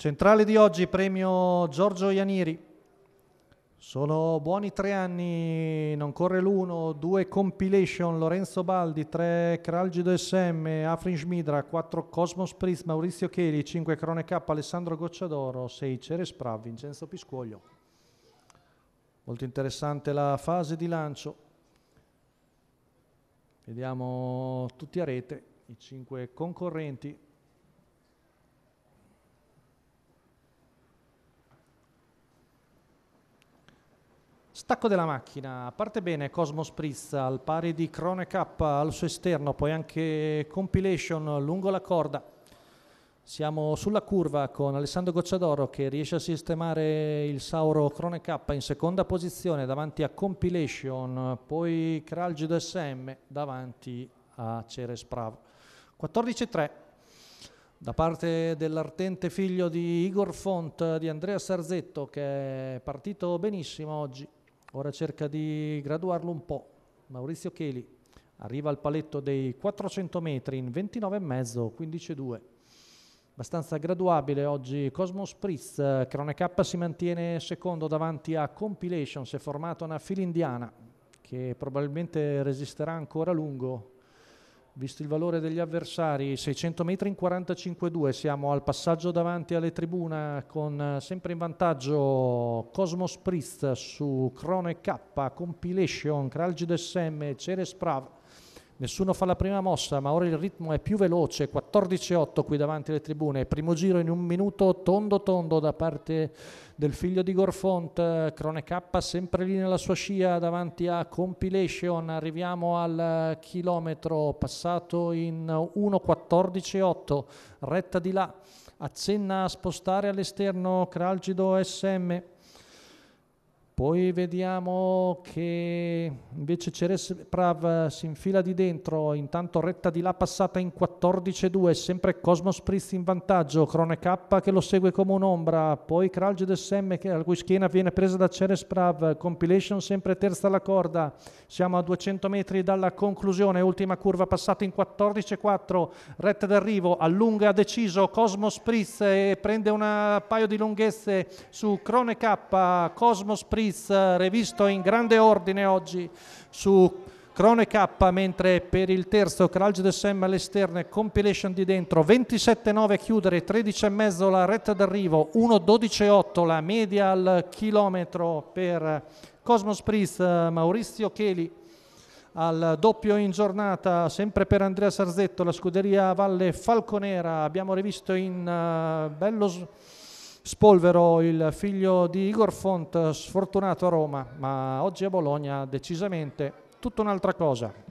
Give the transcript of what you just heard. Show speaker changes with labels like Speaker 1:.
Speaker 1: Centrale di oggi, premio Giorgio Ianiri. Sono buoni tre anni, non corre l'uno, due compilation, Lorenzo Baldi, tre Kralgido SM, Afrin Schmidra, quattro Cosmos Priz, Maurizio Cheli, cinque Crone K, Alessandro Gocciadoro, sei Ceres Pra, Vincenzo Piscuoglio. Molto interessante la fase di lancio. Vediamo tutti a rete i cinque concorrenti. Stacco della macchina, parte bene Cosmo Sprizza al pari di Crone K al suo esterno, poi anche Compilation lungo la corda. Siamo sulla curva con Alessandro Gocciadoro che riesce a sistemare il Sauro Crone K in seconda posizione davanti a Compilation, poi Cralgido SM davanti a Ceres Prav. 14-3 da parte dell'artente figlio di Igor Font, di Andrea Sarzetto che è partito benissimo oggi ora cerca di graduarlo un po'. Maurizio Cheli arriva al paletto dei 400 metri in 29,5, 15,2. Abbastanza graduabile oggi Cosmo Spritz, Crone K si mantiene secondo davanti a Compilation, si è formata una fila indiana che probabilmente resisterà ancora a lungo visto il valore degli avversari, 600 metri in 45-2, siamo al passaggio davanti alle tribuna con eh, sempre in vantaggio Cosmos Priest su Crone K, Compilation, Kralgid SM, Ceres Prav, nessuno fa la prima mossa, ma ora il ritmo è più veloce, 14-8 qui davanti alle tribune, primo giro in un minuto tondo tondo da parte del figlio di Gorfont, Crone K sempre lì nella sua scia davanti a Compilation, arriviamo al chilometro passato in 1.14.8, retta di là, accenna a spostare all'esterno Cralgido SM, poi vediamo che invece Ceres Prav si infila di dentro, intanto retta di là passata in 14-2, sempre Cosmos Priest in vantaggio, Crone K che lo segue come un'ombra, poi Kralged SM che, la cui schiena viene presa da Ceres Prav, Compilation sempre terza alla corda, siamo a 200 metri dalla conclusione, ultima curva passata in 14-4, retta d'arrivo, allunga deciso Cosmos Priest e prende un paio di lunghezze su Crone K, Cosmos Priest Suisse, eh, revisto in grande ordine oggi su Crone K, mentre per il terzo Cralge de Sem all'esterno e Compilation di dentro, 27.9 chiudere, 13,5 la retta d'arrivo, 1.12.8 la media al chilometro per Cosmos Priest, eh, Maurizio Cheli al doppio in giornata, sempre per Andrea Sarzetto, la scuderia Valle Falconera, abbiamo rivisto in uh, bello spolvero il figlio di Igor Font, sfortunato a Roma, ma oggi a Bologna decisamente tutta un'altra cosa.